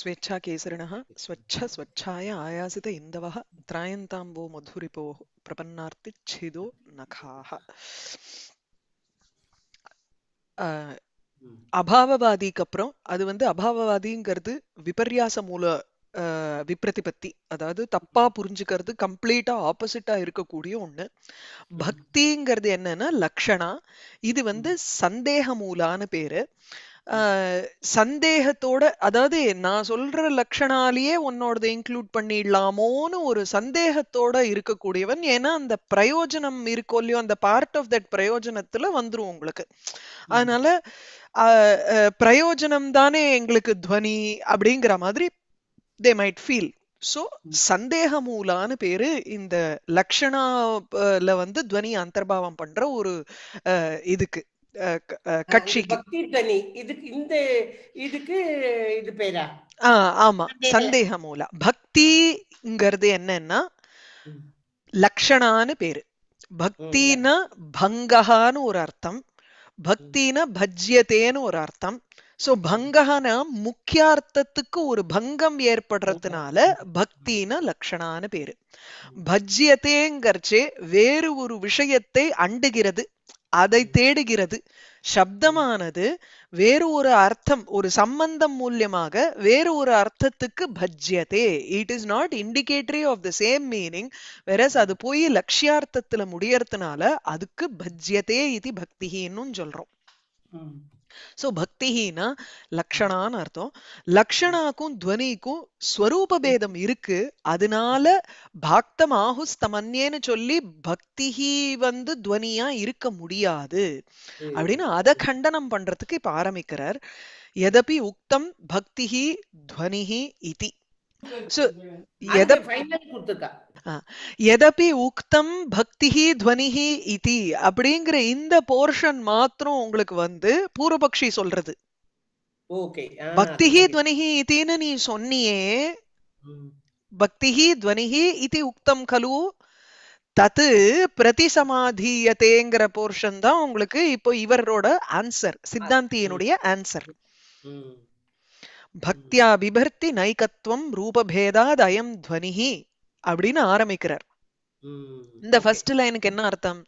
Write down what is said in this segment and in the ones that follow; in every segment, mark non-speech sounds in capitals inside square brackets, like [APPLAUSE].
ஸ்வச்சாய ஆயாசித आयासित इन्दवः மதுரிப்போ பிரபன்னார்த்தி சிதோ नखाः அபாவவாதிக்கு அப்புறம் அது வந்து அபாவவாதிங்கிறது விபர்யாச மூல விப்ரதிபத்தி அதாவது தப்பா புரிஞ்சுக்கிறது கம்ப்ளீட்டா ஆப்போசிட்டா இருக்கக்கூடிய ஒண்ணு பக்திங்கிறது என்னன்னா லக்ஷணா இது வந்து சந்தேக மூலான்னு பேரு சந்தேகத்தோட அதாவது நான் சொல்ற லட்சணாலேயே உன்னோடது இன்க்ளூட் பண்ணிடலாமோன்னு ஒரு சந்தேகத்தோட இருக்கக்கூடியவன் ஏன்னா அந்த பிரயோஜனம் இருக்கோ இல்லையோ அந்த பார்ட் ஆஃப் தட் பிரயோஜனத்துல வந்துரும் உங்களுக்கு அதனால பிரயோஜனம் தானே எங்களுக்கு துவனி அப்படிங்கிற மாதிரி தே மைட் ஃபீல் ஸோ சந்தேக மூலான்னு பேரு இந்த லக்ஷணால வந்து துவனி அந்தர்பாவம் பண்ற ஒரு இதுக்கு கட்சி இதுக்கு இந்த இதுக்கு இது பேரா ஆமா சந்தேக பக்திங்கிறது என்னன்னா லக்ஷணான்னு பேரு ஒரு அர்த்தம் பக்தினா பஜ்யத்தேன்னு ஒரு அர்த்தம் சோ முக்கிய முக்கியார்த்தத்துக்கு ஒரு பங்கம் ஏற்படுறதுனால பக்தின லக்ஷணான்னு பேரு பஜ்யத்தேங்கர்ச்சே வேறு ஒரு விஷயத்தை அண்டுகிறது அதை தேடுகிறது சப்தமானது வேறு ஒரு அர்த்தம் ஒரு சம்பந்தம் மூலியமாக வேறு ஒரு அர்த்தத்துக்கு பஜ்யதே it is not indicatory of the same meaning versus அது போய் லட்சியார்த்தத்துல முடியறதுனால அதுக்கு பஜ்யதே இது பக்திஹின்னு சொல்றோம் சோ பக்திஹினா லக்ஷணான்னு அர்த்தம் லக்ஷணாக்கும் துவனிக்கும் ஸ்வரூப பேதம் இருக்கு அதனால பாக்தம் ஆகுஸ்தமன்யேன்னு சொல்லி பக்திஹி வந்து துவனியா இருக்க முடியாது அப்படின்னு அதை கண்டனம் பண்றதுக்கு இப்ப ஆரம்பிக்கிறார் எதபி உக்தம் பக்திஹி துவனிஹி இதி எதபி உக்தம் பக்தி துவனிஹி இதி அப்படிங்கிற இந்த போர்ஷன் மாத்திரம் உங்களுக்கு வந்து பூர்வபக்ஷி சொல்றது பக்தி துவனிஹி இத்தின்னு நீ சொன்னியே பக்தி துவனிஹி இதி உக்தம் கலு தத்து பிரதிசமாதீயத்தேங்கிற போர்ஷன் தான் உங்களுக்கு இப்போ இவரோட ஆன்சர் சித்தாந்தியனுடைய ஆன்சர் பக்தியா பிபர்த்தி நைகத்துவம் ரூபபேதா தயம் துவனிஹி அப்படின்னு ஆரம்பிக்கிறார் இந்த ஃபர்ஸ்ட் லைனுக்கு என்ன அர்த்தம்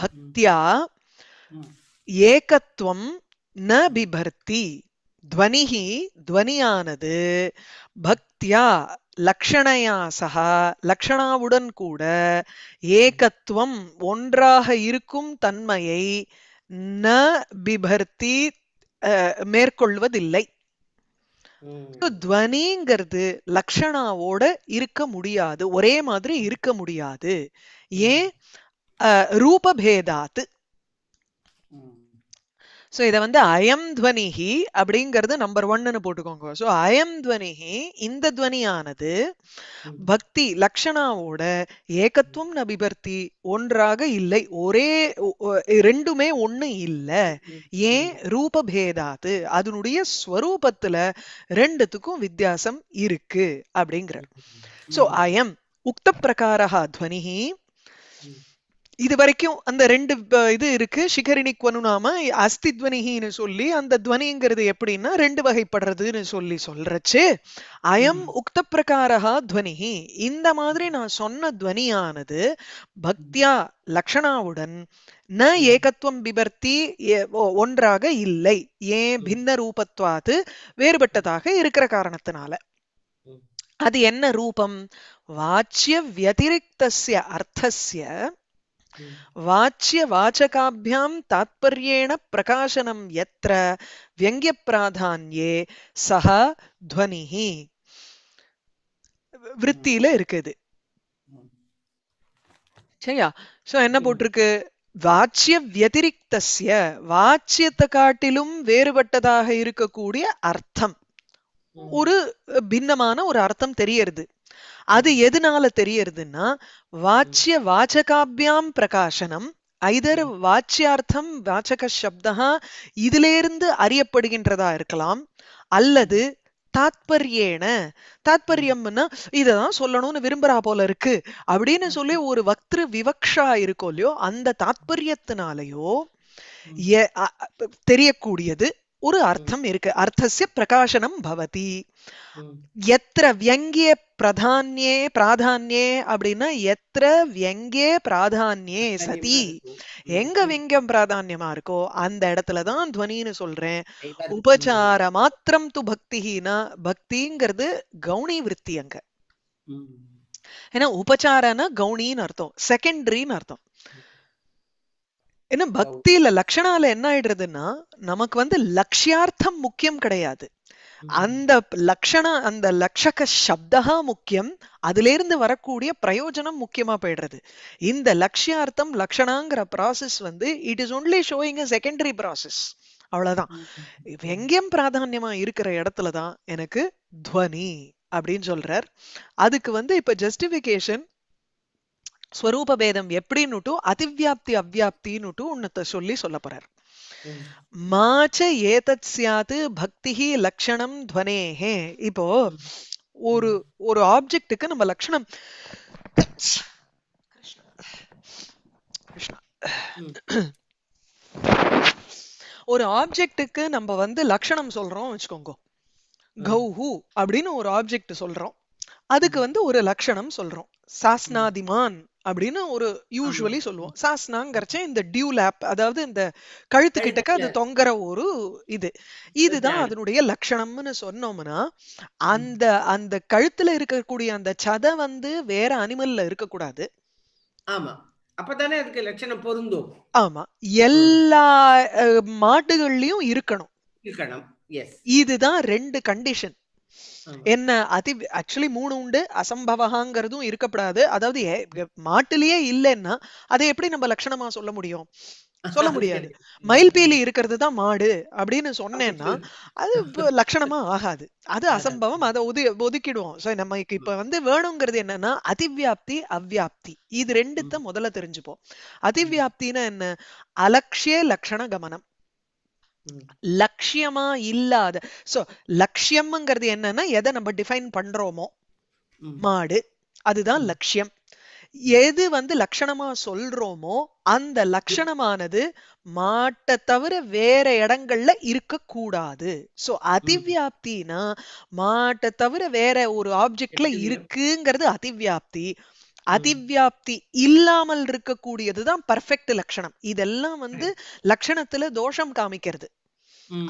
பக்தியா ஏகத்துவம் ந பிபர்த்தி துவனிஹி துவனியானது பக்தியா லக்ஷணையா சகா லக்ஷணாவுடன் கூட ஏகத்துவம் ஒன்றாக இருக்கும் தன்மையை ந பிபர்த்தி மேற்கொள்வதில்லை துவனிங்கிறது லக்ஷணாவோட இருக்க முடியாது ஒரே மாதிரி இருக்க முடியாது ஏன் ரூபபேதாத்து ஸோ இதை வந்து அயம் துவனிஹி அப்படிங்கிறது நம்பர் ஒன்னு போட்டுக்கோங்க ஸோ அயம் துவனிஹி இந்த துவனியானது பக்தி லக்ஷணாவோட ஏகத்துவம் நபிபர்த்தி ஒன்றாக இல்லை ஒரே ரெண்டுமே ஒன்று இல்லை ஏன் ரூபபேதாது அதனுடைய ஸ்வரூபத்துல ரெண்டுத்துக்கும் வித்தியாசம் இருக்கு அப்படிங்கிற ஸோ அயம் உக்த பிரகாரா துவனிஹி இது வரைக்கும் அந்த ரெண்டு இது இருக்கு சிகரிணி குவனுநாம அஸ்தி துவனிகின்னு சொல்லி அந்த துவனிங்கிறது எப்படின்னா ரெண்டு வகைப்படுறதுன்னு சொல்லி சொல்றச்சு அயம் உக்த பிரகாரா துவனிகி இந்த மாதிரி நான் சொன்ன துவனியானது பக்தியா லக்ஷணாவுடன் ந ஏகத்துவம் பிபர்த்தி ஒன்றாக இல்லை ஏன் பின்ன ரூபத்துவாது வேறுபட்டதாக இருக்கிற காரணத்தினால அது என்ன ரூபம் வாச்சிய வதிரிக்தசிய அர்த்தசிய वाच्यवाचकाभ्यां तात्पर्येण பிரகாசனம் எத்திர व्यङ्ग्यप्राधान्ये सः துவனிஹி விருத்தியில இருக்குது சரியா சோ என்ன போட்டிருக்கு வாச்சிய வியதிரிக்தசிய வாச்சியத்தை காட்டிலும் வேறுபட்டதாக இருக்கக்கூடிய அர்த்தம் ஒரு பின்னமான ஒரு அர்த்தம் தெரியறது அது எதுனால தெரியறதுன்னா வாச்சிய வாச்சகாபியாம் பிரகாசனம் ஐதர் வாச்சியார்த்தம் வாச்சக சப்தா இதிலிருந்து அறியப்படுகின்றதா இருக்கலாம் அல்லது தாத்பரியேன தாத்பரியம்னா இதான் சொல்லணும்னு விரும்புறா போல இருக்கு அப்படின்னு சொல்லி ஒரு வக்திரு விவக்ஷா இருக்கோ இல்லையோ அந்த தாத்பரியத்தினாலயோ தெரியக்கூடியது ஒரு அர்த்தம் இருக்கு அர்த்தசிய பிரகாசனம் பவதி எத்திர வியங்கிய பிரதானியே பிராதானியே அப்படின்னா எத்திர வியங்கே பிராதானியே சதி எங்க வியங்கம் பிராதானியமா இருக்கோ அந்த இடத்துலதான் துவனின்னு சொல்றேன் உபச்சார மாத்திரம் து பக்தினா பக்திங்கிறது கவுனி விற்பி அங்க ஏன்னா உபச்சாரன்னா கவுனின்னு அர்த்தம் செகண்டரின்னு அர்த்தம் ஏன்னா பக்தியில லட்சணால என்ன ஆயிடுறதுன்னா நமக்கு வந்து லட்சியார்த்தம் முக்கியம் கிடையாது அந்த லட்சண அந்த லட்சக சப்தகா முக்கியம் அதுல இருந்து வரக்கூடிய பிரயோஜனம் முக்கியமா போயிடுறது இந்த லட்சியார்த்தம் லட்சணாங்கிற ப்ராசஸ் வந்து it is only showing a secondary process அவ்வளவுதான் எங்கேயும் பிராதான்யமா இருக்கிற இடத்துலதான் எனக்கு துவனி அப்படின்னு சொல்றார் அதுக்கு வந்து இப்ப ஜஸ்டிபிகேஷன் ஸ்வரூப பேதம் எப்படின்னுட்டு அதிவியாப்தி அவ்வியாப்தின்னுட்டு உன்னத்தை சொல்லி சொல்ல போறார் மாச்ச ஏதத் சியாது பக்திஹி லக்ஷணம் துவனேஹே இப்போ ஒரு ஒரு ஆப்ஜெக்டுக்கு நம்ம லட்சணம் ஒரு ஆப்ஜெக்டுக்கு நம்ம வந்து லட்சணம் சொல்றோம் வச்சுக்கோங்க கௌஹு அப்படின்னு ஒரு ஆப்ஜெக்ட் சொல்றோம் அதுக்கு வந்து ஒரு லட்சணம் சொல்றோம் சாஸ்னாதிமான் அப்படின்னு ஒரு யூஸ்வலி சொல்லுவோம் சாஸ்னாங்கிறச்ச இந்த டியூ லேப் அதாவது இந்த கழுத்து கிட்டக்க அது தொங்குற ஒரு இது இதுதான் அதனுடைய லட்சணம்னு சொன்னோம்னா அந்த அந்த கழுத்துல இருக்கக்கூடிய அந்த சதை வந்து வேற அனிமல்ல இருக்கக்கூடாது ஆமா அப்பதானே அதுக்கு லட்சணம் பொருந்தும் ஆமா எல்லா மாட்டுகள்லயும் இருக்கணும் இருக்கணும் இதுதான் ரெண்டு கண்டிஷன் என்ன அதி ஆக்சுவலி மூணு உண்டு அசம்பவகாங்கிறதும் இருக்கப்படாது அதாவது மாட்டுலயே இல்லைன்னா அதை எப்படி நம்ம லட்சணமா சொல்ல முடியும் சொல்ல முடியாது மயில்பீலி இருக்கிறது தான் மாடு அப்படின்னு சொன்னேன்னா அது லட்சணமா ஆகாது அது அசம்பவம் அதை ஒது ஒதுக்கிடுவோம் ஸோ நமக்கு இப்ப வந்து வேணுங்கிறது என்னன்னா அதிவியாப்தி அவ்வியாப்தி இது ரெண்டுத்த முதல்ல தெரிஞ்சுப்போம் அதிவியாப்தின்னா என்ன அலட்சிய லக்ஷண கமனம் லட்சியமா இல்லாத சோ லட்சியம்ங்கிறது என்னன்னா எதை நம்ம டிஃபைன் பண்றோமோ மாடு அதுதான் லட்சியம் எது வந்து லட்சணமா சொல்றோமோ அந்த லட்சணமானது மாட்டை தவிர வேற இடங்கள்ல இருக்க கூடாது சோ அதிவியாப்தினா மாட்டை தவிர வேற ஒரு ஆப்ஜெக்ட்ல இருக்குங்கிறது அதிவியாப்தி அதிவியாப்தி இல்லாமல் இருக்கக்கூடியதுதான் பர்ஃபெக்ட் லட்சணம் இதெல்லாம் வந்து லட்சணத்துல தோஷம் காமிக்கிறது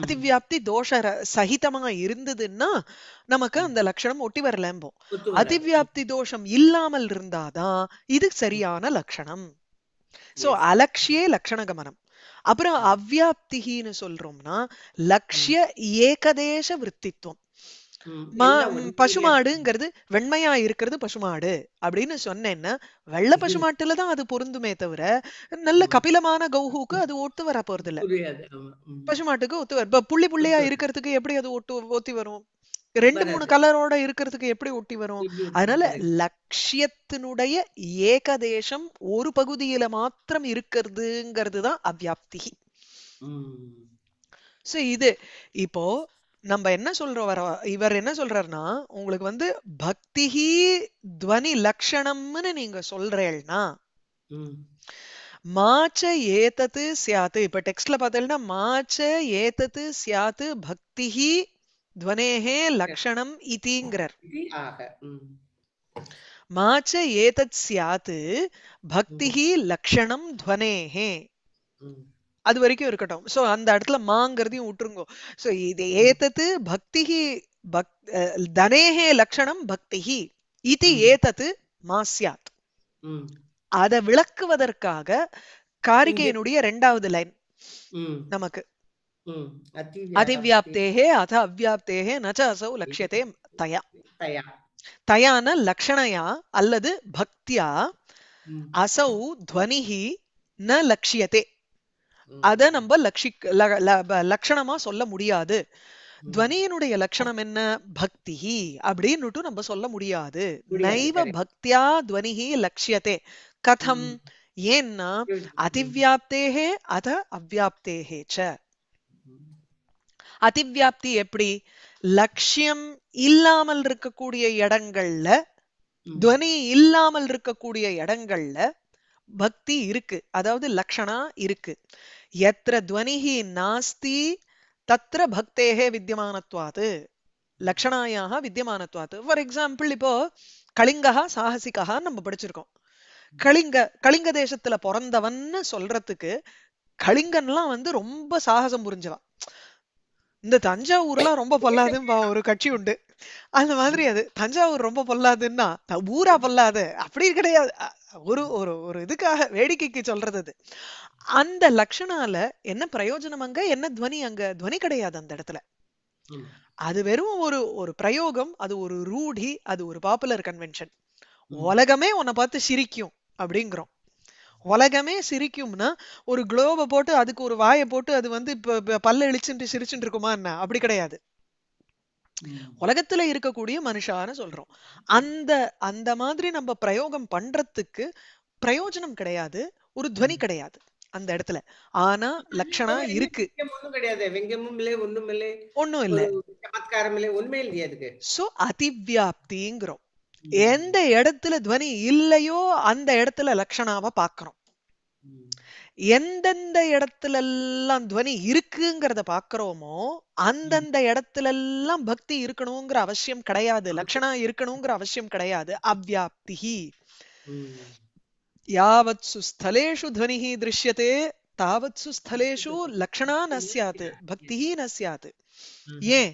அதிவியாப்தி தோஷ சகிதமா இருந்ததுன்னா நமக்கு அந்த லட்சணம் ஒட்டி வரலம்போம் அதிவியாப்தி தோஷம் இல்லாமல் இருந்தாதான் இது சரியான லட்சணம் சோ அலட்சிய லட்சண கமனம் அப்புறம் அவ்வியாப்திகின்னு சொல்றோம்னா லட்சிய ஏகதேச விற்பித்துவம் பசுமாடுங்கிறது வெண்மையா இருக்கிறது பசுமாடு அப்படின்னு சொன்னேன்னா வெள்ள பசுமாட்டுல தான் அது பொருந்துமே தவிர நல்ல கபிலமான கௌஹுக்கு அது ஒத்து வர போறது இல்ல பசுமாட்டுக்கு ஒத்து வர புள்ளி புள்ளியா இருக்கிறதுக்கு எப்படி அது ஒட்டு ஒத்தி வரும் ரெண்டு மூணு கலரோட இருக்கிறதுக்கு எப்படி ஒட்டி வரும் அதனால லட்சியத்தினுடைய ஏகதேசம் ஒரு பகுதியில மாத்திரம் இருக்கிறதுங்கிறது தான் அவ்யாப்தி சோ இது இப்போ நம்ம என்ன சொல்ற வர இவர் என்ன சொல்றாருன்னா உங்களுக்கு வந்து பக்திஹி துவனி லக்ஷணம்னு நீங்க சொல்றேன்னா மாச்ச ஏத்தது சியாத்து இப்ப டெக்ஸ்ட்ல பாத்தீங்கன்னா மாச்ச ஏத்தது சியாத்து பக்திஹி துவனேஹே லக்ஷணம் இதிங்கிறார் மாச்ச ஏதத் சியாத்து பக்திஹி லக்ஷணம் துவனேஹே அது வரைக்கும் இருக்கட்டும் ஸோ அந்த இடத்துல மாங்கிறதையும் விட்டுருங்கோ ஸோ இது ஏத்தத்து பக்தி பக் தனேஹே லக்ஷணம் பக்திகி இது ஏத்தத்து மாசியாத் அதை விளக்குவதற்காக காரிகையினுடைய ரெண்டாவது லைன் நமக்கு அதிவியாப்தேகே அத அவ்வியாப்தேகே நச்ச அசௌ லட்சியத்தே தயா தயான லக்ஷணையா அல்லது பக்தியா அசௌ துவனிஹி ந லட்சியத்தே அதை நம்ம லட்சி லட்சணமா சொல்ல முடியாது துவனியினுடைய லட்சணம் என்ன பக்தி அப்படின்னுட்டு நம்ம சொல்ல முடியாது நைவ பக்தியா துவனிஹி லட்சியத்தே கதம் ஏன்னா அதிவியாப்தேகே அத அவ்வியாப்தேகே ச அதிவியாப்தி எப்படி லட்சியம் இல்லாமல் இருக்கக்கூடிய இடங்கள்ல துவனி இல்லாமல் இருக்கக்கூடிய இடங்கள்ல பக்தி இருக்கு அதாவது லக்ஷணா இருக்கு எத்திர துவனிஹி நாஸ்தி தத்திர பக்தேகே வித்தியமானத்வாத்து லக்ஷணாயாக வித்தியமானத்வாத்து ஃபார் எக்ஸாம்பிள் இப்போ கலிங்கஹா சாகசிகா நம்ம படிச்சிருக்கோம் கலிங்க கலிங்க தேசத்துல பிறந்தவன்னு சொல்றதுக்கு கலிங்கன்லாம் வந்து ரொம்ப சாகசம் புரிஞ்சவா இந்த தஞ்சாவூர்லாம் ரொம்ப பொல்லாதும்பா ஒரு கட்சி உண்டு அந்த மாதிரி அது தஞ்சாவூர் ரொம்ப பொல்லாதுன்னா ஊரா பொல்லாது அப்படி கிடையாது ஒரு ஒரு ஒரு இதுக்காக வேடிக்கைக்கு சொல்றது அது அந்த லட்சணால என்ன பிரயோஜனம் அங்க என்ன துவனி அங்க துவனி கிடையாது அந்த இடத்துல அது வெறும் ஒரு ஒரு பிரயோகம் அது ஒரு ரூடி அது ஒரு பாப்புலர் கன்வென்ஷன் உலகமே உன்னை பார்த்து சிரிக்கும் அப்படிங்கிறோம் உலகமே சிரிக்கும்னா ஒரு குளோவை போட்டு அதுக்கு ஒரு வாயை போட்டு அது வந்து இப்போ பல்ல இழிச்சுட்டு சிரிச்சுட்டு இருக்குமா என்ன அப்படி கிடையாது உலகத்துல இருக்கக்கூடிய மனுஷான்னு சொல்றோம் அந்த அந்த மாதிரி நம்ம பிரயோகம் பண்றதுக்கு பிரயோஜனம் கிடையாது ஒரு துவனி கிடையாது அந்த இடத்துல ஆனா லட்சணா இருக்கு கிடையாது வெங்கமும் இல்லை ஒண்ணும் இல்லை ஒண்ணும் இல்லை சமத்காரம் இல்லை உண்மை இல்லையா அதுக்கு சோ அதிவியாப்திங்கிறோம் எந்த இடத்துல துவனி இல்லையோ அந்த இடத்துல லட்சணாவை பாக்குறோம் எந்தெந்த இடத்துல எல்லாம் துவனி இருக்குங்கிறத பாக்குறோமோ அந்தந்த இடத்துல எல்லாம் பக்தி இருக்கணுங்கிற அவசியம் கிடையாது லட்சணா இருக்கணுங்கிற அவசியம் கிடையாது அவ்யாப்தி யாவத் ஸ்தலேஷு துவனிஹி திருஷ்யத்தே தாவத் சுஸ்தலேஷு லக்ஷணா ந பக்தி நசியாது ஏன்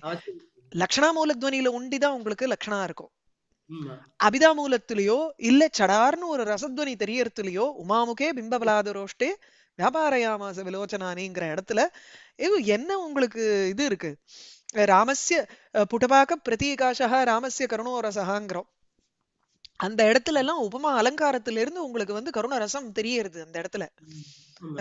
லக்ஷணா மூல துவனியில உண்டிதான் உங்களுக்கு லக்ஷணா இருக்கும் அபிதாமூலத்திலேயோ இல்ல சடார்னு ஒரு ரசத்வனி தெரியறதுலயோ உமாமுகே பிம்பபலாத ரோஷ்டே வியாபாரயாமாச விலோச்சனானிங்கிற இடத்துல இது என்ன உங்களுக்கு இது இருக்கு ராமஸ்ய புட்டபாக்க பிரதீகாஷகா ராமஸ்ய கருணோரசகாங்கிறோம் அந்த இடத்துல எல்லாம் உபமா அலங்காரத்துல இருந்து உங்களுக்கு வந்து கருணரசம் தெரியறது அந்த இடத்துல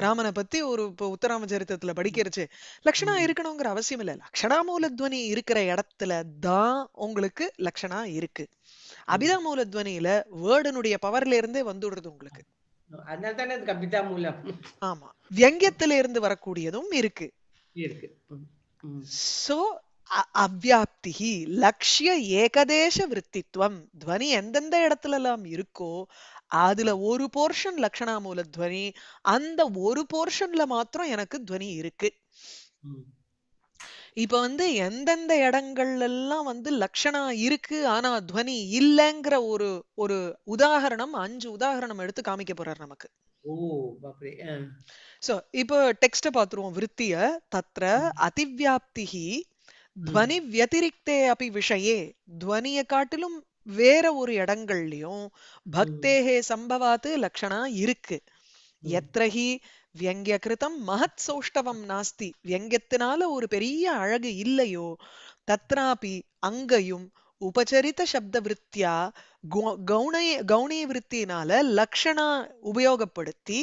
ராமனை பத்தி ஒரு இப்போ உத்தராம சரித்திரத்துல படிக்கிறச்சு லக்ஷணா இருக்கணுங்கிற அவசியம் இல்ல லக்ஷணா மூலத்வனி இருக்கிற இடத்துல தான் உங்களுக்கு லக்ஷணா இருக்கு அபிதா மூல துவனியில வேர்டனுடைய பவர்ல இருந்தே வந்துடுறது உங்களுக்கு ஆமா வியங்கியத்துல இருந்து வரக்கூடியதும் இருக்கு சோ அவ்யாப்தி லட்சிய ஏகதேச விற்பித்துவம் துவனி எந்தெந்த இடத்துல எல்லாம் இருக்கோ அதுல ஒரு போர்ஷன் லக்ஷணா மூல துவனி அந்த ஒரு போர்ஷன்ல மாத்திரம் எனக்கு துவனி இருக்கு இப்ப வந்து எந்தெந்த இடங்கள்ல எல்லாம் வந்து லட்சணம் இருக்கு ஆனா துவனி இல்லைங்கிற ஒரு ஒரு உதாகரணம் அஞ்சு உதாகரணம் எடுத்து காமிக்க போறார் நமக்கு சோ இப்போ டெக்ஸ்ட பாத்துருவோம் விருத்திய தத்ர அதிவியாப்திகி துவனி வியதிரிக்தே அப்படி விஷயே துவனிய காட்டிலும் வேற ஒரு இடங்கள்லயும் பக்தேகே சம்பவாத்து லட்சணம் இருக்கு எத்திர ஹி மகத் சௌஷ்டவம் நாஸ்தி வியங்கியத்தினால ஒரு பெரிய அழகு இல்லையோ தத்ராபி அங்கையும் உபச்சரித்த சப்த விற்த்தியா கௌணய கௌணி விற்த்தினால லக்ஷணா உபயோகப்படுத்தி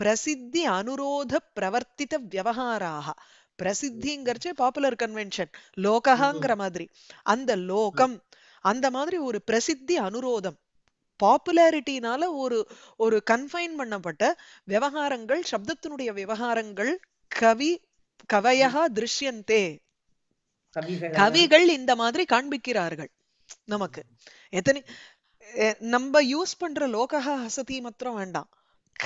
பிரசித்தி அனுரோத பிரவர்த்தித வியவகாராக பிரசித்திங்கிறச்சு பாப்புலர் கன்வென்ஷன் லோகஹாங்கிற மாதிரி அந்த லோகம் அந்த மாதிரி ஒரு பிரசித்தி அனுரோதம் பாப்புலாரிட்டினால ஒரு ஒரு கன்ஃபைன் பண்ணப்பட்ட விவகாரங்கள் சப்தத்தினுடைய விவகாரங்கள் கவி கவையகா திருஷ்யந்தே கவிகள் இந்த மாதிரி காண்பிக்கிறார்கள் நமக்கு எத்தனை நம்ம யூஸ் பண்ற லோகஹா ஹசதி மாத்திரம் வேண்டாம்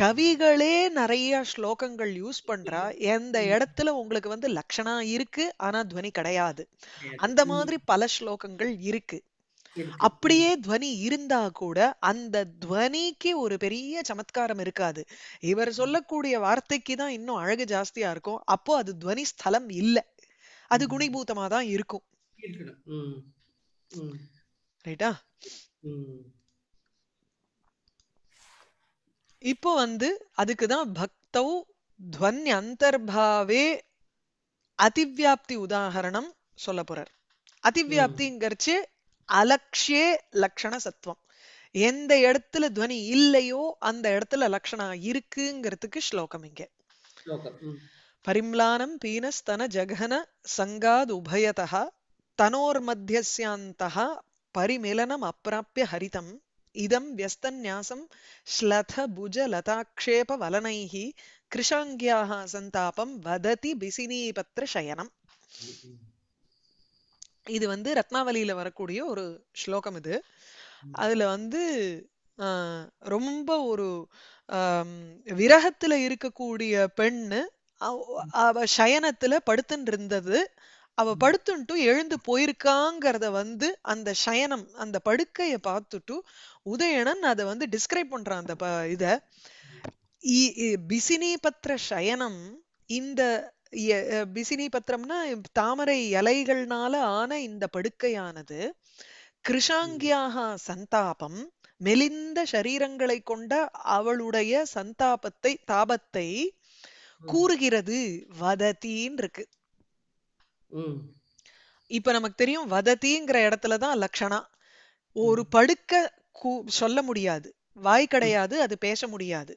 கவிகளே நிறைய ஸ்லோகங்கள் யூஸ் பண்றா எந்த இடத்துல உங்களுக்கு வந்து லட்சணம் இருக்கு ஆனா துவனி கிடையாது அந்த மாதிரி பல ஸ்லோகங்கள் இருக்கு அப்படியே துவனி இருந்தா கூட அந்த துவனிக்கு ஒரு பெரிய சமத்காரம் இருக்காது இவர் சொல்லக்கூடிய வார்த்தைக்கு தான் இன்னும் அழகு ஜாஸ்தியா இருக்கும் அப்போ அது துவனி ஸ்தலம் இல்ல அது குணிபூத்தமா தான் இருக்கும் ரைட்டா இப்போ வந்து அதுக்குதான் பக்தவ் துவன்ய அந்தர்பாவே அதிவியாப்தி உதாகரணம் சொல்ல போறார் அதிவியாப்திங்கிறச்சு அலக்ஷே லக்ஷண சத்துவம் எந்த இடத்துல துவனி இல்லையோ அந்த இடத்துல லக்ஷணா இருக்குங்கிறதுக்கு ஸ்லோகம் இங்க பரிம்லானம் பீனஸ்தன ஜகன சங்காத் உபயதா தனோர்மத்தியசியாந்தா பரிமிலனம் அப்பிராப்பிய ஹரிதம் இதம் வியஸ்தன்யாசம் ஸ்லத புஜ லதாட்சேப வலனைஹி கிருஷாங்கியாக சந்தாபம் வததி பிசினீபத்ர சயனம் இது வந்து ரத்னாவலியில வரக்கூடிய ஒரு ஸ்லோகம் இது அதுல வந்து ரொம்ப ஒரு விரகத்துல இருக்கக்கூடிய பெண்ணு அவ சயனத்துல படுத்துன்னு இருந்தது அவ படுத்துன்ட்டு எழுந்து போயிருக்காங்கிறத வந்து அந்த சயனம் அந்த படுக்கைய பார்த்துட்டு உதயணன் அதை வந்து டிஸ்கிரைப் பண்றான் அந்த இத பிசினி பத்திர சயனம் இந்த பிசினி பத்திரம்னா தாமரை இலைகள்னால ஆன இந்த படுக்கையானது கிருஷாங்கியாக சந்தாபம் மெலிந்த சரீரங்களை கொண்ட அவளுடைய சந்தாபத்தை தாபத்தை கூறுகிறது வதத்தின்னு இருக்கு இப்ப நமக்கு தெரியும் வதத்திங்கிற இடத்துலதான் லக்ஷணா ஒரு படுக்க சொல்ல முடியாது வாய் கிடையாது அது பேச முடியாது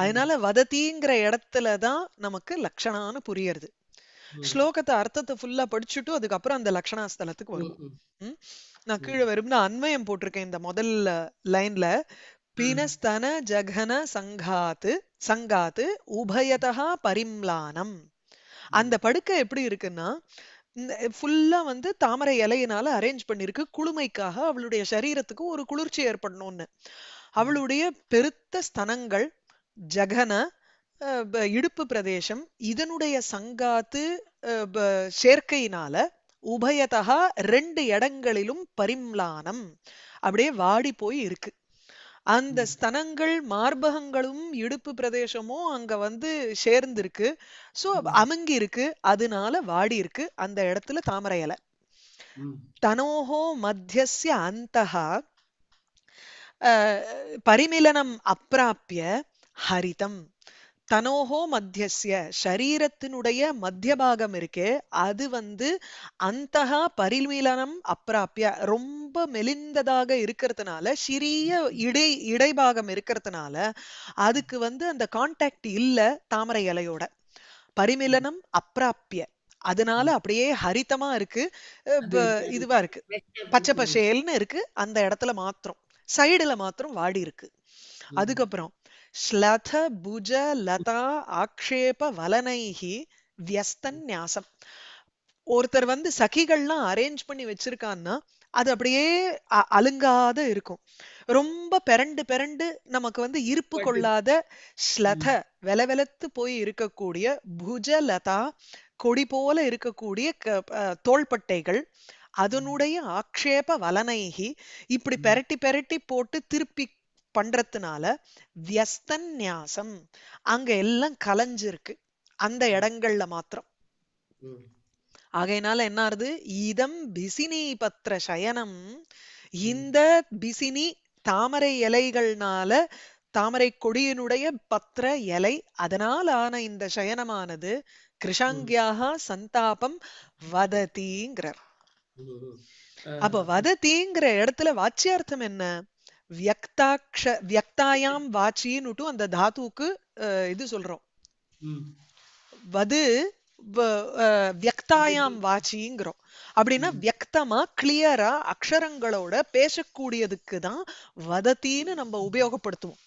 அதனால வதத்திங்கிற இடத்துலதான் நமக்கு லக்ஷணான்னு புரியறது ஸ்லோகத்தை அர்த்தத்தை ஃபுல்லா படிச்சுட்டு அதுக்கப்புறம் அந்த லக்ஷணாஸ்தலத்துக்கு வரும் நான் கீழே வரும்னா அண்மயம் போட்டிருக்கேன் இந்த முதல் லைன்ல பீனஸ்தன ஜகன சங்காத்து சங்காத்து உபயதா பரிம்லானம் அந்த படுக்கை எப்படி இருக்குன்னா ஃபுல்லா வந்து தாமரை இலையினால அரேஞ்ச் பண்ணிருக்கு குளுமைக்காக அவளுடைய சரீரத்துக்கு ஒரு குளிர்ச்சி ஏற்படணும்னு அவளுடைய பெருத்த ஸ்தனங்கள் ஜகன இடுப்பு பிரதேசம் இதனுடைய சங்காத்து சேர்க்கையினால உபயதா ரெண்டு இடங்களிலும் பரிம்லானம் அப்படியே வாடி போய் இருக்கு அந்த ஸ்தனங்கள் மார்பகங்களும் இடுப்பு பிரதேசமும் அங்க வந்து சேர்ந்திருக்கு சோ அமுங்கி இருக்கு அதனால வாடி இருக்கு அந்த இடத்துல தாமரை இலை மத்தியசிய மத்தியஸ்ய அந்தஹா பரிமிலனம் அப்பிராப்பிய ஹரிதம் தனோஹோ மத்தியசிய சரீரத்தினுடைய மத்திய பாகம் இருக்கே அது வந்து அந்த பரிமீலனம் அப்பிராப்பிய ரொம்ப மெலிந்ததாக இருக்கிறதுனால சிறிய இடை இடைபாகம் இருக்கிறதுனால அதுக்கு வந்து அந்த கான்டாக்ட் இல்லை தாமரை இலையோட பரிமிலனம் அப்பிராப்பிய அதனால அப்படியே ஹரித்தமா இருக்கு இதுவா இருக்கு பச்சை பசேல்னு இருக்கு அந்த இடத்துல மாத்திரம் சைடுல மாத்திரம் வாடி இருக்கு அதுக்கப்புறம் श्लथभुज லதா ஆக்ஷேப ஒருத்தர் வந்து சகிகள்லாம் அரேஞ்ச் பண்ணி வச்சிருக்கான்னா அது அப்படியே அலுங்காத இருக்கும் ரொம்ப பெரண்டு பெரண்டு நமக்கு வந்து இருப்பு கொள்ளாத ஸ்லத வெலவெலத்து போய் இருக்கக்கூடிய புஜ லதா கொடி போல இருக்கக்கூடிய தோள்பட்டைகள் அதனுடைய ஆக்ஷேப வலனைகி இப்படி பெரட்டி பெரட்டி போட்டு திருப்பி பண்றதுனால வியஸ்தன் நியாசம் அங்க எல்லாம் கலைஞ்சிருக்கு அந்த இடங்கள்ல மாத்திரம் ஆகையினால என்ன ஆறுது இதம் பிசினி பத்திர சயனம் இந்த பிசினி தாமரை இலைகள்னால தாமரை கொடியினுடைய பத்திர இலை அதனால் ஆன இந்த சயனமானது கிருஷாங்கியாக சந்தாபம் வததிங்கிறார் அப்ப வததிங்கிற இடத்துல வாச்சியார்த்தம் என்ன வியக்தாக்ஷ வியக்தாயாம் அந்த தாத்துவுக்கு இது சொல்றோம் வது வியக்தாயாம் வாச்சிங்கிறோம் அப்படின்னா வியக்தமா கிளியரா அக்ஷரங்களோட பேசக்கூடியதுக்கு தான் வதத்தின்னு நம்ம உபயோகப்படுத்துவோம்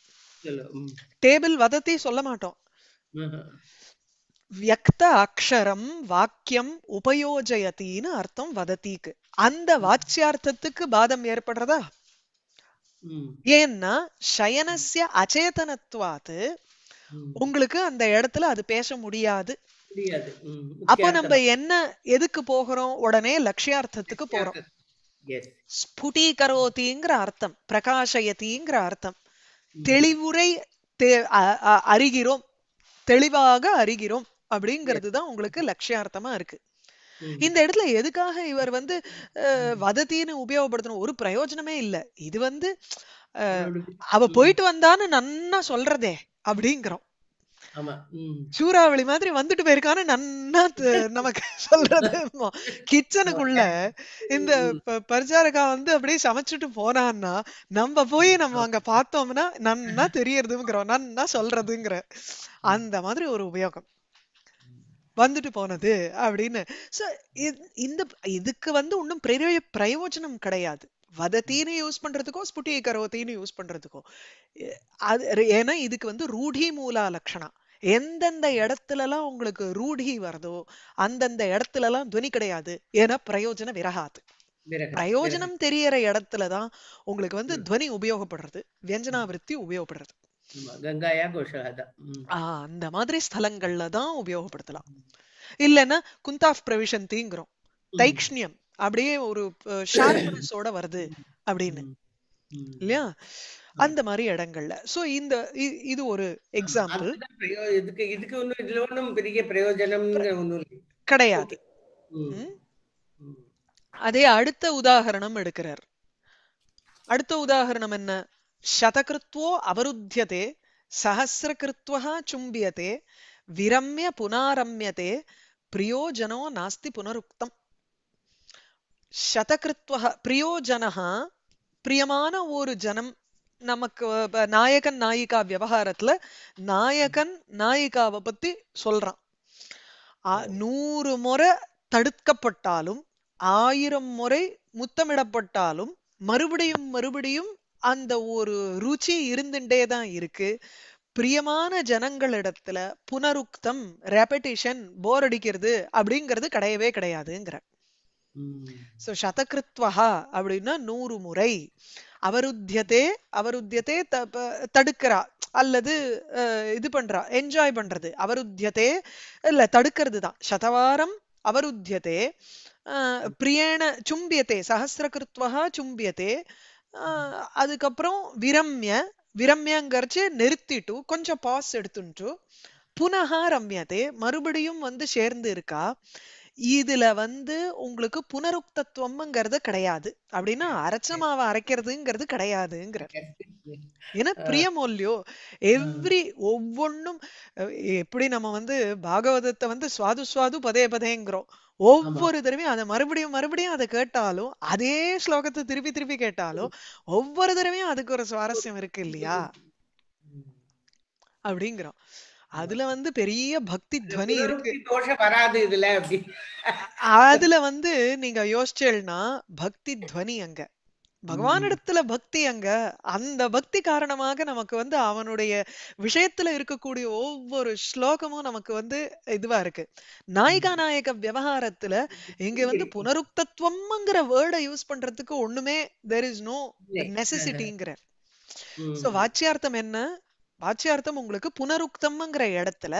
டேபிள் வதத்தி சொல்ல மாட்டோம் வியக்த அக்ஷரம் வாக்கியம் உபயோஜயத்தின்னு அர்த்தம் வதத்திக்கு அந்த வாச்சியார்த்தத்துக்கு பாதம் ஏற்படுறதா ஏன்னா சயனசிய அச்சேதனத்துவாத்து உங்களுக்கு அந்த இடத்துல அது பேச முடியாது அப்ப நம்ம என்ன எதுக்கு போகிறோம் உடனே லட்சியார்த்தத்துக்கு போறோம் ஸ்புடீகரோதிங்கிற அர்த்தம் பிரகாஷயத்திங்கிற அர்த்தம் தெளிவுரை அறிகிறோம் தெளிவாக அறிகிறோம் அப்படிங்கிறது தான் உங்களுக்கு லட்சியார்த்தமா இருக்கு இந்த இடத்துல எதுக்காக இவர் வந்து வதத்தின்னு உபயோகப்படுத்தணும் ஒரு பிரயோஜனமே இல்ல இது வந்து அவ போயிட்டு வந்தான்னு நன்னா சொல்றதே அப்படிங்கிறோம் சூறாவளி மாதிரி வந்துட்டு போயிருக்கான்னு நன்னா நமக்கு [LAUGHS] சொல்றது கிச்சனுக்குள்ள இந்த பரிச்சாரக்கா வந்து அப்படியே சமைச்சிட்டு போனான்னா நம்ம போய் நம்ம அங்க பார்த்தோம்னா நன்னா தெரியறதுங்கிறோம் நன்னா சொல்றதுங்கிற அந்த மாதிரி ஒரு உபயோகம் வந்துட்டு போனது அப்படின்னு ஸோ இந்த இதுக்கு வந்து ஒன்றும் பிரயோஜனம் கிடையாது வதத்தீனு யூஸ் பண்றதுக்கோ ஸ்புட்டியை கரோத்தீனு யூஸ் பண்றதுக்கோ அது ஏன்னா இதுக்கு வந்து ரூடி மூலா லட்சணம் எந்தெந்த இடத்துலலாம் உங்களுக்கு ரூடி வருதோ அந்தந்த இடத்துலலாம் துவனி கிடையாது ஏன்னா பிரயோஜனம் விரகாது பிரயோஜனம் தெரியற இடத்துலதான் உங்களுக்கு வந்து துவனி உபயோகப்படுறது வியஞ்சனாவிருத்தி உபயோகப்படுறது அந்த மாதிரி ஸ்தலங்கள்ல தான் உபயோகப்படுத்தலாம் இல்லைன்னா குந்தாஃப் பிரவிஷந்திங்கிறோம் தைக்ஷ்ணியம் அப்படியே ஒரு ஷார்ப்னஸோட வருது அப்படின்னு இல்லையா அந்த மாதிரி இடங்கள்ல சோ இந்த இது ஒரு எக்ஸாம்பிள் இதுக்கு இதுக்கு இதுல பெரிய பிரயோஜனம் கிடையாது அதே அடுத்த உதாகரணம் எடுக்கிறார் அடுத்த உதாகரணம் என்ன शतकृत्वो अवरुध्यते सहस्रकृत्वः चुम्बियते विरम्य पुनारम्यते பிரியோஜனோ நாஸ்தி புனருக்தம் சதகிருத்வக பிரியோஜனஹா பிரியமான ஒரு ஜனம் நமக்கு நாயகன் நாயிகா விவகாரத்துல நாயகன் நாயிகாவை பத்தி சொல்றான் நூறு முறை தடுக்கப்பட்டாலும் ஆயிரம் முறை முத்தமிடப்பட்டாலும் மறுபடியும் மறுபடியும் அந்த ஒரு ருச்சி இருந்துட்டே தான் இருக்கு பிரியமான ஜனங்களிடத்துல புனருக்தம் ரெபடிஷன் போர் அடிக்கிறது அப்படிங்கிறது கிடையவே கிடையாதுங்கிற சோ சதகிருத்வா அப்படின்னா நூறு முறை அவருத்தியதே அவருத்தியதே தடுக்கிறா அல்லது இது பண்றா என்ஜாய் பண்றது அவருத்தியதே இல்ல தடுக்கிறது தான் சதவாரம் அவருத்தியதே பிரியேண சும்பியத்தே சஹசிரகிருத்வா சும்பியத்தை அதுக்கப்புறம் விரம்ய விரம்யங்கிறச்சு நிறுத்திட்டு கொஞ்சம் பாஸ் எடுத்துட்டு புனகா ரம்யதே மறுபடியும் வந்து சேர்ந்து இருக்கா இதுல வந்து உங்களுக்கு புனருக்தத்துவம்ங்கிறது கிடையாது அப்படின்னா அரைச்ச மாவை அரைக்கிறதுங்கிறது கிடையாதுங்கிற ஏன்னா பிரியமோல்யோ எவ்ரி ஒவ்வொன்றும் எப்படி நம்ம வந்து பாகவதத்தை வந்து சுவாது சுவாது பதே பதேங்கிறோம் ஒவ்வொரு தடவையும் அதை மறுபடியும் மறுபடியும் அதை கேட்டாலும் அதே ஸ்லோகத்தை திருப்பி திருப்பி கேட்டாலும் ஒவ்வொரு தடவையும் அதுக்கு ஒரு சுவாரஸ்யம் இருக்கு இல்லையா அப்படிங்கிறோம் அதுல வந்து பெரிய பக்தி துவனி இருக்கு வராது இதுல அதுல வந்து நீங்க யோசிச்சேன்னா பக்தி துவனி அங்க பகவானிடத்துல பக்தி அங்க அந்த பக்தி காரணமாக நமக்கு வந்து அவனுடைய விஷயத்துல இருக்கக்கூடிய ஒவ்வொரு ஸ்லோகமும் நமக்கு வந்து இதுவா இருக்கு நாயிகா நாயக விவகாரத்துல இங்க வந்து புனருக்தத்துவம்ங்கிற வேர்டை யூஸ் பண்றதுக்கு ஒண்ணுமே தெர் இஸ் நோ நெசசிட்டிங்கிற சோ வாச்சியார்த்தம் என்ன வாச்சியார்த்தம் உங்களுக்கு புனருக்தம்ங்கிற இடத்துல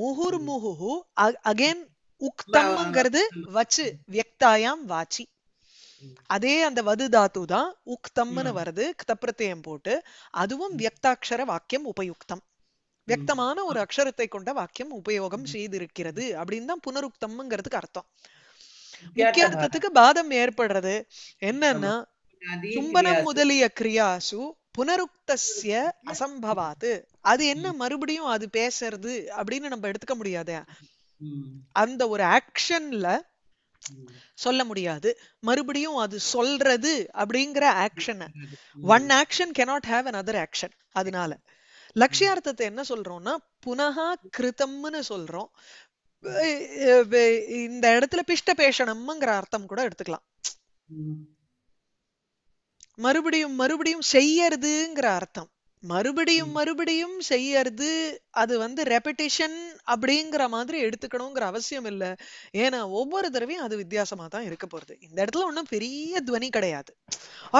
முகுர் முகுஹு அகேன் உக்தம்ங்கிறது வச்சு வியக்தாயாம் வாச்சி அதே அந்த வது தாத்து தான் உக்தம்னு வருது கிதப்பிரத்தியம் போட்டு அதுவும் வியக்தாட்சர வாக்கியம் உபயுக்தம் வியக்தமான ஒரு அக்ஷரத்தை கொண்ட வாக்கியம் உபயோகம் செய்திருக்கிறது அப்படின்னு தான் புனருக்தம்ங்கிறதுக்கு அர்த்தம் முக்கிய அர்த்தத்துக்கு பாதம் ஏற்படுறது என்னன்னா சும்பனம் முதலிய கிரியாசு புனருக்தசிய அசம்பவாத்து அது என்ன மறுபடியும் அது பேசுறது அப்படின்னு நம்ம எடுத்துக்க முடியாத அந்த ஒரு ஆக்ஷன்ல சொல்ல முடியாது மறுபடியும் அது சொல்றது அப்படிங்கிற action one action cannot have another action அதனால லட்சியார்த்தத்தை என்ன சொல்றோம்னா புனகா கிருத்தம்னு சொல்றோம் இந்த இடத்துல பிஷ்ட பேஷணம்ங்கிற அர்த்தம் கூட எடுத்துக்கலாம் மறுபடியும் மறுபடியும் செய்யறதுங்கிற அர்த்தம் மறுபடியும் மறுபடியும் செய்யறது அது வந்து ரெப்பிட்டேஷன் அப்படிங்கிற மாதிரி எடுத்துக்கணுங்கிற அவசியம் இல்லை ஏன்னா ஒவ்வொரு தடவையும் அது வித்தியாசமா தான் இருக்க போறது இந்த இடத்துல ஒன்றும் பெரிய துவனி கிடையாது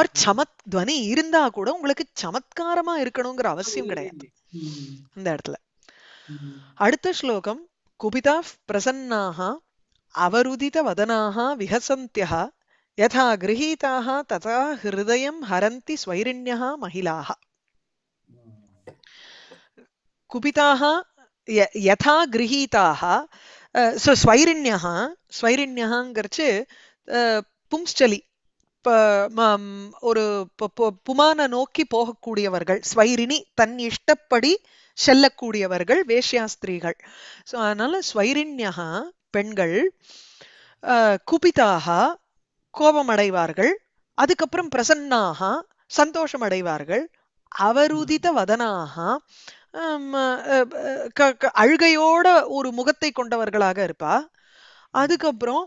ஆர் சமத் துவனி இருந்தா கூட உங்களுக்கு சமத்காரமா இருக்கணுங்கிற அவசியம் கிடையாது இந்த இடத்துல அடுத்த ஸ்லோகம் குபிதா பிரசன்னாக அவருதித வதனாக விஹசந்தியா யதா கிரகீதாக ததா ஹிருதயம் ஹரந்தி ஸ்வைரிண்யா மகிழாக குபிதாக யதா கிரகீதாக ஸோ ஸ்வைரிண்யா ஸ்வைரிண்யாங்கிறச்சு பும்ஸ்டலி ஒரு புமான நோக்கி போகக்கூடியவர்கள் ஸ்வைரிணி தன் இஷ்டப்படி செல்லக்கூடியவர்கள் வேஷ்யாஸ்திரீகள் ஸோ அதனால ஸ்வைரிண்யா பெண்கள் குபிதாக கோபம் அடைவார்கள் அதுக்கப்புறம் பிரசன்னாக சந்தோஷம் அடைவார்கள் அவருதித வதனாக அழுகையோட ஒரு முகத்தை கொண்டவர்களாக இருப்பா அதுக்கப்புறம்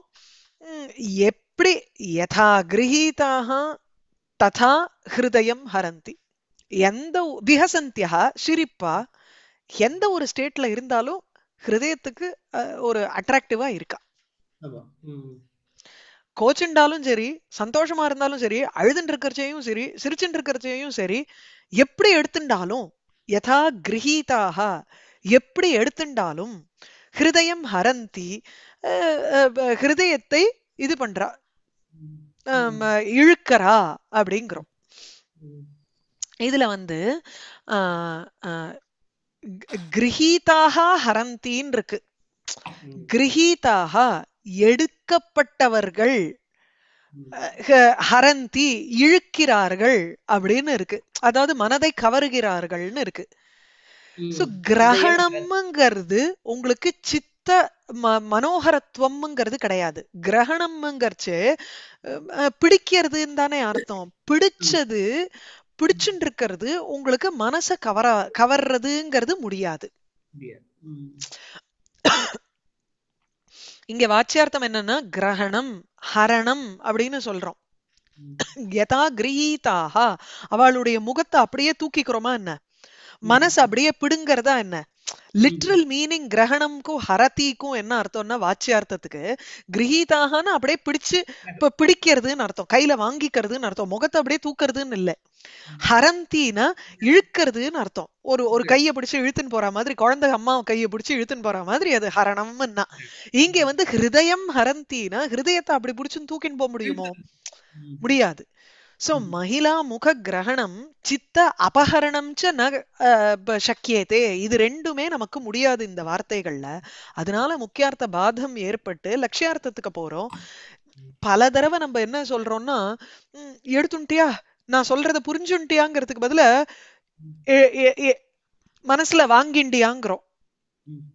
எப்படி யதா கிரகீதாக ததா ஹிருதயம் ஹரந்தி எந்த விஹசந்தியா சிரிப்பா எந்த ஒரு ஸ்டேட்ல இருந்தாலும் ஹிருதயத்துக்கு ஒரு அட்ராக்டிவா இருக்கா கோச்சுண்டாலும் சரி சந்தோஷமா இருந்தாலும் சரி அழுதுன்னு இருக்கிறச்சையும் சரி சிரிச்சுட்டு இருக்கிறச்சையும் சரி எப்படி எடுத்துண்டாலும் யதா கிரகீதாக எப்படி எடுத்துண்டாலும் ஹிருதயம் ஹரந்தி ஹிருதயத்தை இது பண்றா இழுக்கறா அப்படிங்கிறோம் இதுல வந்து கிரகீதாக ஹரந்தின்னு இருக்கு கிரகீதாக எடுக்கப்பட்டவர்கள் ஹரந்தி இழுக்கிறார்கள் அப்படின்னு இருக்கு அதாவது மனதை கவருகிறார்கள்னு இருக்கு கிரகணம்ங்கிறது உங்களுக்கு சித்த மனோகரத்துவம்ங்கிறது கிடையாது கிரகணம்ங்கிறச்சு பிடிக்கிறதுன்னு தானே அர்த்தம் பிடிச்சது பிடிச்சுட்டு இருக்கிறது உங்களுக்கு மனச கவர கவர்றதுங்கிறது முடியாது [COUGHS] இங்க வாச்சியார்த்தம் என்னன்னா கிரகணம் ஹரணம் அப்படின்னு சொல்றோம் யதா அவளுடைய முகத்தை அப்படியே தூக்கிக்கிறோமா என்ன மனசு அப்படியே பிடுங்கிறதா என்ன லிட்ரல் மீனிங் கிரகணம்க்கும் ஹரத்திக்கும் என்ன அர்த்தம்னா வாச்சியார்த்தத்துக்கு கிரகிதாகனா அப்படியே பிடிச்சு இப்ப பிடிக்கிறதுன்னு அர்த்தம் கையில வாங்கிக்கிறதுன்னு அர்த்தம் முகத்தை அப்படியே தூக்குறதுன்னு இல்லை ஹரந்தினா இழுக்கிறதுன்னு அர்த்தம் ஒரு ஒரு கையை பிடிச்சு இழுத்துன்னு போற மாதிரி குழந்தை அம்மா கையை பிடிச்சு இழுத்துன்னு போற மாதிரி அது ஹரணம்னா இங்க வந்து ஹிருதயம் ஹரந்தினா ஹிருதயத்தை அப்படி பிடிச்சுன்னு தூக்கின்னு போக முடியுமோ முடியாது சோ மகிழா முக கிரகணம் சித்த அபகரணம் ச ந சக்கியத்தே இது ரெண்டுமே நமக்கு முடியாது இந்த வார்த்தைகள்ல அதனால முக்கியார்த்த பாதம் ஏற்பட்டு லட்சியார்த்தத்துக்கு போறோம் பல தடவை நம்ம என்ன சொல்றோம்னா எடுத்துட்டியா நான் சொல்றத புரிஞ்சுட்டியாங்கிறதுக்கு பதில mm-hmm. மனசுல வாங்கிண்டியாங்கிறோம் mm-hmm.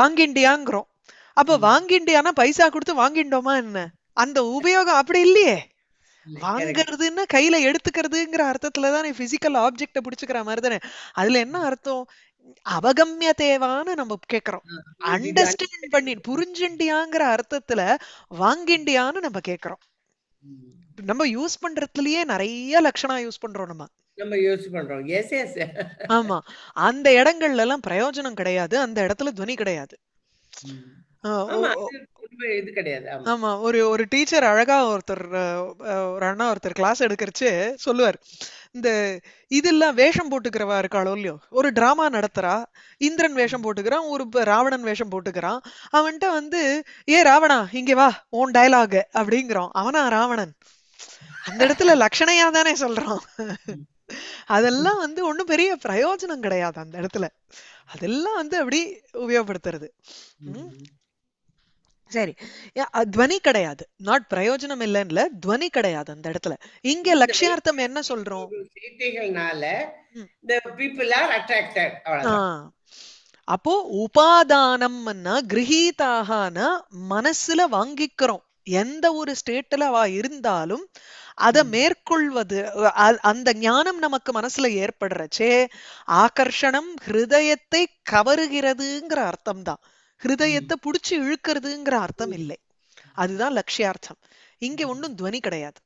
வாங்கிண்டியாங்கிறோம் அப்ப mm-hmm. வாங்கிண்டியானா பைசா கொடுத்து வாங்கிண்டோமா என்ன அந்த உபயோகம் அப்படி இல்லையே வாங்கறதுன்னா கையில எடுத்துக்கிறதுங்கிற அர்த்தத்துல தான் பிசிக்கல் ஆப்ஜெக்ட புடிச்சுக்கிற மாதிரி தானே அதுல என்ன அர்த்தம் அவகம்ய தேவான்னு நம்ம கேக்குறோம் அண்டர்ஸ்டாண்ட் பண்ணி புரிஞ்சுண்டியாங்கிற அர்த்தத்துல வாங்கிண்டியான்னு நம்ம கேக்குறோம் நம்ம யூஸ் பண்றதுலயே நிறைய லட்சணா யூஸ் பண்றோம் நம்ம நம்ம யூஸ் பண்றோம் எஸ் எஸ் ஆமா அந்த இடங்கள்ல எல்லாம் பிரயோஜனம் கிடையாது அந்த இடத்துல துணி கிடையாது இது கிடையாது ஆமா ஒரு ஒரு டீச்சர் அழகா ஒருத்தர் ஒரு அண்ணா ஒருத்தர் கிளாஸ் எடுக்கிறச்சு சொல்லுவார் இந்த இதெல்லாம் வேஷம் போட்டுக்கிறவா இருக்காளோ இல்லையோ ஒரு டிராமா நடத்துறா இந்திரன் வேஷம் போட்டுக்கிறான் ஒரு ராவணன் வேஷம் போட்டுக்கிறான் அவன்கிட்ட வந்து ஏ ராவணா இங்க வா ஓன் டயலாக் அப்படிங்கிறான் அவனா ராவணன் அந்த இடத்துல லக்ஷணையா தானே சொல்றான் அதெல்லாம் வந்து ஒண்ணும் பெரிய பிரயோஜனம் கிடையாது அந்த இடத்துல அதெல்லாம் வந்து அப்படி உபயோகப்படுத்துறது உம் சரி துவனி கிடையாது நாட் பிரயோஜனம் இல்லைன்னு துவனி கிடையாது அந்த இடத்துல இங்க லட்சியார்த்தம் என்ன சொல்றோம் அப்போ உபாதானம்னா கிரகீதாகனா மனசுல வாங்கிக்கிறோம் எந்த ஒரு ஸ்டேட்ல அவ இருந்தாலும் அதை மேற்கொள்வது அந்த ஞானம் நமக்கு மனசுல ஏற்படுறச்சே ஆகர்ஷணம் ஹிருதயத்தை கவருகிறதுங்கிற அர்த்தம் தான் ஹிருதயத்தை புடிச்சு இழுக்கிறதுங்கிற அர்த்தம் இல்லை அதுதான் லட்சியார்த்தம் இங்க ஒண்ணும் துவனி கிடையாது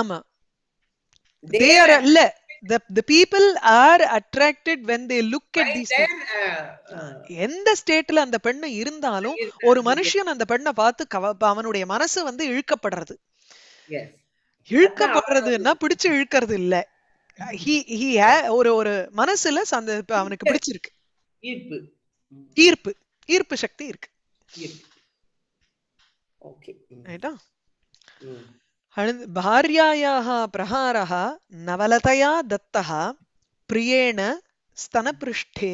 ஆமா they are இல்ல the the people are attracted uh, uh, எந்த ஸ்டேட்ல அந்த பெண்ணு இருந்தாலும் ஒரு மனுஷன் அந்த பெண்ணை பார்த்து அவனுடைய மனசு வந்து இழுக்கப்படுறது இழுக்கப்படுறதுன்னா பிடிச்சு இழுக்கிறது இல்ல ஹி ஹி ஒரு ஒரு மனசுல அந்த அவனுக்கு பிடிச்சிருக்கு ஈர்ப்பு ஈர்ப்பு ஈர்ப்பு சக்தி இருக்கு பாரியாயாः प्रहारः नवलतया दत्तः प्रियेण स्तनपृष्ठे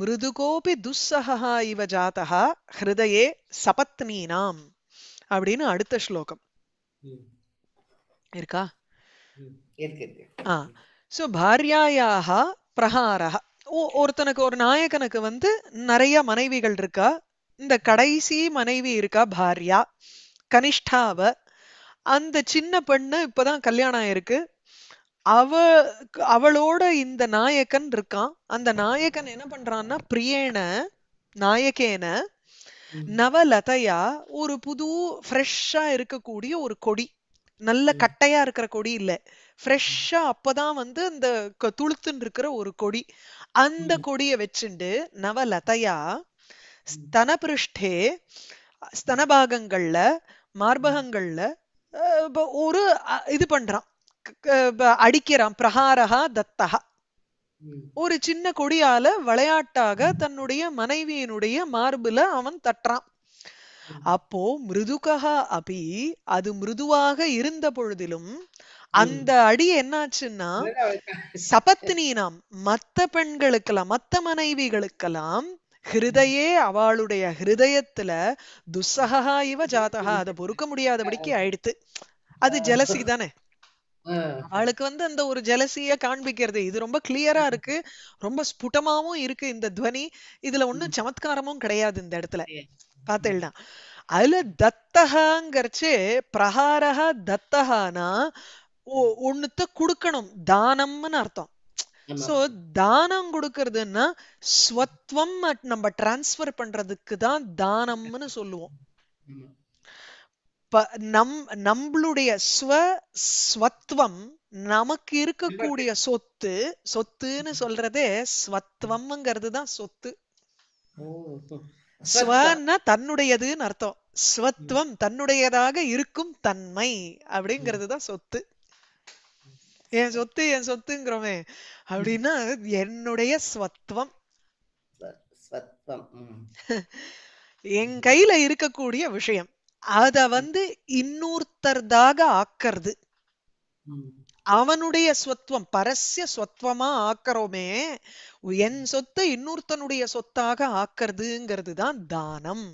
மிருதுகோபி துஸ்ஸஹா இவ ஜாத்தா ஹிருதயே சபத்னீனாம் அப்படின்னு அடுத்த ஸ்லோகம் இருக்கா ஆ ஸோ பாரியாயாக பிரஹாரா ஒருத்தனுக்கு ஒரு நாயகனுக்கு வந்து நிறைய மனைவிகள் இருக்கா இந்த கடைசி மனைவி இருக்கா பாரியா கனிஷ்டாவ அந்த சின்ன பெண்ணு இப்பதான் கல்யாணம் ஆயிருக்கு அவ அவளோட இந்த நாயகன் இருக்கான் அந்த நாயகன் என்ன பண்றான்னா பிரியேன நாயகேன நவலதையா ஒரு புது ஃப்ரெஷ்ஷா இருக்கக்கூடிய ஒரு கொடி நல்ல கட்டையா இருக்கிற கொடி இல்ல ஃப்ரெஷ்ஷா அப்பதான் வந்து இந்த துளுத்துன்னு இருக்கிற ஒரு கொடி அந்த கொடிய வச்சுண்டு நவலதையா ஸ்தனபிருஷ்டே ஸ்தனபாகங்கள்ல மார்பகங்கள்ல ஒரு இது பண்றான் அடிக்கிறான் பிரஹாரஹா தத்தகா ஒரு சின்ன கொடியால விளையாட்டாக தன்னுடைய மனைவியினுடைய மார்புல அவன் தட்டுறான் அப்போ மிருதுகா அபி அது மிருதுவாக இருந்த பொழுதிலும் அந்த அடி என்னாச்சுன்னா சபத்தினீனாம் மத்த பெண்களுக்கெல்லாம் மத்த மனைவிகளுக்கெல்லாம் ஹிருதையே அவளுடைய ஹிருதயத்துல துஸ்ஸகா இவ ஜாதகா அதை பொறுக்க முடியாதபடிக்கு ஆயிடுத்து அது ஜலசி தானே அவளுக்கு வந்து அந்த ஒரு ஜலசிய காண்பிக்கிறது இது ரொம்ப கிளியரா இருக்கு ரொம்ப ஸ்புடமாவும் இருக்கு இந்த துவனி இதுல ஒண்ணும் சமத்காரமும் கிடையாது இந்த இடத்துல பார்த்துடலாம் அதுல தத்தகாங்கிறச்சு பிரகாரா தத்தகானா ஒண்ணுத்த குடுக்கணும் தானம்னு அர்த்தம் சோ தானம் கொடுக்கறதுன்னா ஸ்வத்வம் நம்ம டிரான்ஸ்ஃபர் பண்றதுக்கு தான் தானம்னு சொல்லுவோம் நம் நம்மளுடைய ஸ்வ ஸ்வத்வம் நமக்கு இருக்கக்கூடிய சொத்து சொத்துன்னு சொல்றதே ஸ்வத்வம்ங்கிறது தான் சொத்து ஸ்வன்னா தன்னுடையதுன்னு அர்த்தம் ஸ்வத்வம் தன்னுடையதாக இருக்கும் தன்மை அப்படிங்கிறது தான் சொத்து என் சொத்து என் சொத்துங்கிறோமே அப்படின்னா என்னுடைய ஸ்வத்வம் [LAUGHS] என் கையில இருக்கக்கூடிய விஷயம் அத வந்து இன்னொருத்தர்தாக ஆக்கிறது அவனுடைய ஸ்வத்வம் பரஸ்ய ஸ்வத்வமா ஆக்கறோமே என் சொத்தை இன்னொருத்தனுடைய சொத்தாக ஆக்கிறதுங்கிறது தான் தானம்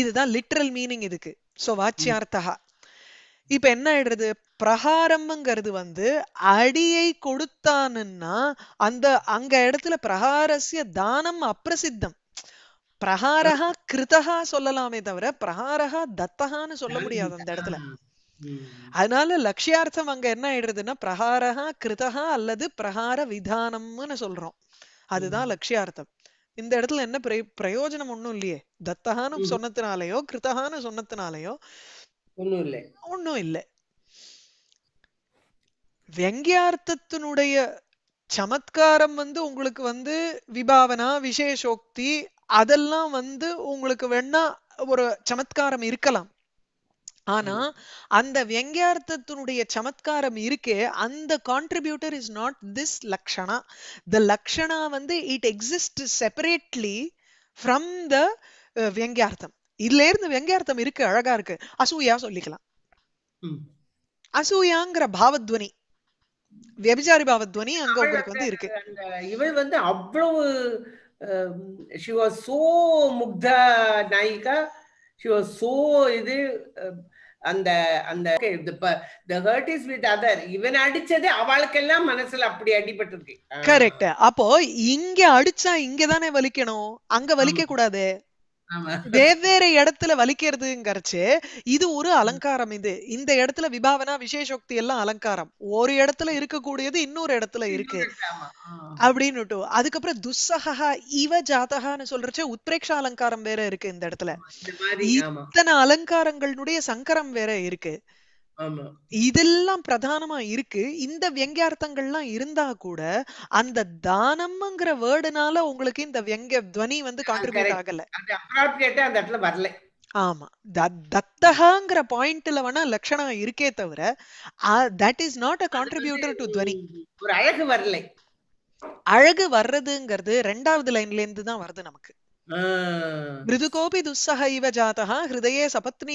இதுதான் லிட்ரல் மீனிங் இதுக்கு சோ வாச்சியார்த்தகா இப்ப என்ன ஆயிடுறது பிரகாரம்ங்கிறது வந்து அடியை கொடுத்தானுன்னா அந்த அங்க இடத்துல பிரகாரசிய தானம் அப்பிரசித்தம் பிரகாரகா கிருதகா சொல்லலாமே தவிர பிரகாரகா தத்தகான்னு சொல்ல முடியாது அந்த இடத்துல அதனால லட்சியார்த்தம் அங்க என்ன ஆயிடுறதுன்னா பிரகாரகா கிருதகா அல்லது பிரகார விதானம்னு சொல்றோம் அதுதான் லட்சியார்த்தம் இந்த இடத்துல என்ன பிரயோஜனம் ஒண்ணும் இல்லையே தத்தகானு சொன்னதுனாலயோ கிருத்தகான்னு சொன்னதுனாலயோ ஒண்ணும் இல்லை ஒண்ணும் இல்லை வியங்கியார்த்தத்தினுடைய சமத்காரம் வந்து உங்களுக்கு வந்து விபாவனா விசேஷோக்தி அதெல்லாம் வந்து உங்களுக்கு வேணா ஒரு சமத்காரம் இருக்கலாம் ஆனா அந்த வியங்கியார்த்தத்தினுடைய சமத்காரம் இருக்கே அந்த contributor is not this lakshana the lakshana வந்து it exist separately from the வியங்கியார்த்தம் இதுல இருந்து வியங்கியார்த்தம் இருக்கு அழகா இருக்கு அசூயா சொல்லிக்கலாம் அசூயாங்கிற பாவத்வனி வியபிசாரி பாவத்வனி அங்க உங்களுக்கு வந்து இருக்கு இவள் வந்து அவ்வளவு சோ முக்தா நாயிகா சோ இது அந்த அந்த ஹர்ட் இஸ் வித் அதர் இவன் அடிச்சது அவளுக்கெல்லாம் மனசுல அப்படி அடிபட்டு இருக்கு கரெக்ட் அப்போ இங்க அடிச்சா இங்க தானே வலிக்கணும் அங்க வலிக்க கூடாது வெவ்வேறு இடத்துல வலிக்கிறதுங்கிறச்சு இது ஒரு அலங்காரம் இது இந்த இடத்துல விபாவனா விசேஷோக்தி எல்லாம் அலங்காரம் ஒரு இடத்துல இருக்கக்கூடியது இன்னொரு இடத்துல இருக்கு அப்படின்னுட்டு அதுக்கப்புறம் துஸ்ஸகா இவ ஜாதகான்னு சொல்றச்சு உத்ரேக்ஷா அலங்காரம் வேற இருக்கு இந்த இடத்துல இத்தனை அலங்காரங்களுடைய சங்கரம் வேற இருக்கு இதெல்லாம் பிரதானமா இருக்கு இந்த வியங்கியார்த்தங்கள்லாம் இருந்தா கூட அந்த தானம்ங்கிற வேர்டுனால உங்களுக்கு இந்த வியங்க துவனி வந்து கான்ட்ரிபியூட் ஆகல அந்த இடத்துல வரல ஆமா தத்தகாங்கிற பாயிண்ட்ல வேணா லட்சணம் இருக்கே தவிர that is not a contributor to துவனி ஒரு அழகு வரல அழகு வர்றதுங்கிறது ரெண்டாவது லைன்ல இருந்து தான் வருது நமக்கு மிருதுகோபி துஸ்ஸஹ இவ ஜாதா ஹிருதயே சபத்னி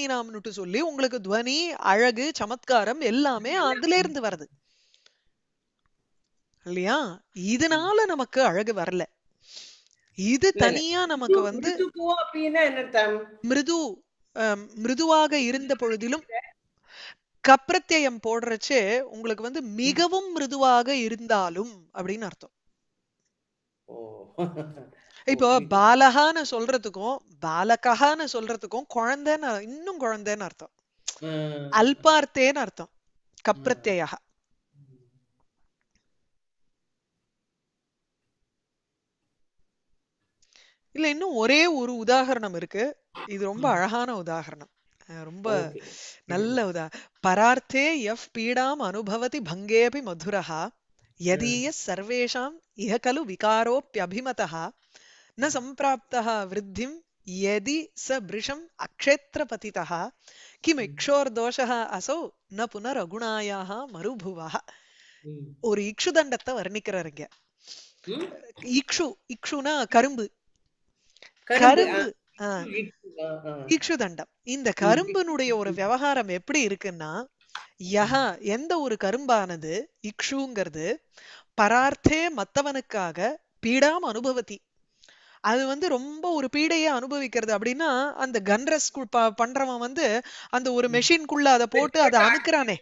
சொல்லி உங்களுக்கு துவனி அழகு சமத்காரம் எல்லாமே அதுல இருந்து வருது இல்லையா இதனால நமக்கு அழகு வரல இது தனியா நமக்கு வந்து மிருது மிருதுவாக இருந்த பொழுதிலும் கப்ரத்தியம் போடுறச்சு உங்களுக்கு வந்து மிகவும் மிருதுவாக இருந்தாலும் அப்படின்னு அர்த்தம் [LAUGHS] இப்போ பாலகான்னு சொல்றதுக்கும் பாலகான்னு சொல்றதுக்கும் குழந்தைன்னு இன்னும் குழந்தைன்னு அர்த்தம் அல்பார்த்தேன்னு அர்த்தம் கப்ரத்யா இல்ல இன்னும் ஒரே ஒரு உதாகரணம் இருக்கு இது ரொம்ப அழகான உதாகரணம் ரொம்ப நல்ல உதா பரார்த்தே எஃப் பீடாம் அனுபவதி பங்கேபி மதுரஹா யதீய சர்வேஷாம் இஹ கலு விகாரோப்பியபிமதா न सम्प्राप्तः वृद्धिं यदि स वृषम् अक्षेत्रपतितः किमिक्षोर्दोषः असौ न புனரகுணாயாக மறுபுவः ஒரு இக்ஷு தண்டத்தை வர்ணிக்கிறாருங்க இக்ஷு இக்ஷுனா கரும்பு கரும்பு இக்ஷு தண்டம் இந்த கரும்பினுடைய ஒரு விவகாரம் எப்படி இருக்குன்னா யஹா எந்த ஒரு கரும்பானது இக்ஷுங்கிறது பரார்த்தே மத்தவனுக்காக பீடாம் அனுபவத்தி அது வந்து ரொம்ப ஒரு பீடையை அனுபவிக்கிறது அப்படின்னா அந்த கன்ரஸ் பண்றவன் வந்து அந்த ஒரு மெஷின்குள்ள அதை போட்டு அதை அணுக்கிறானே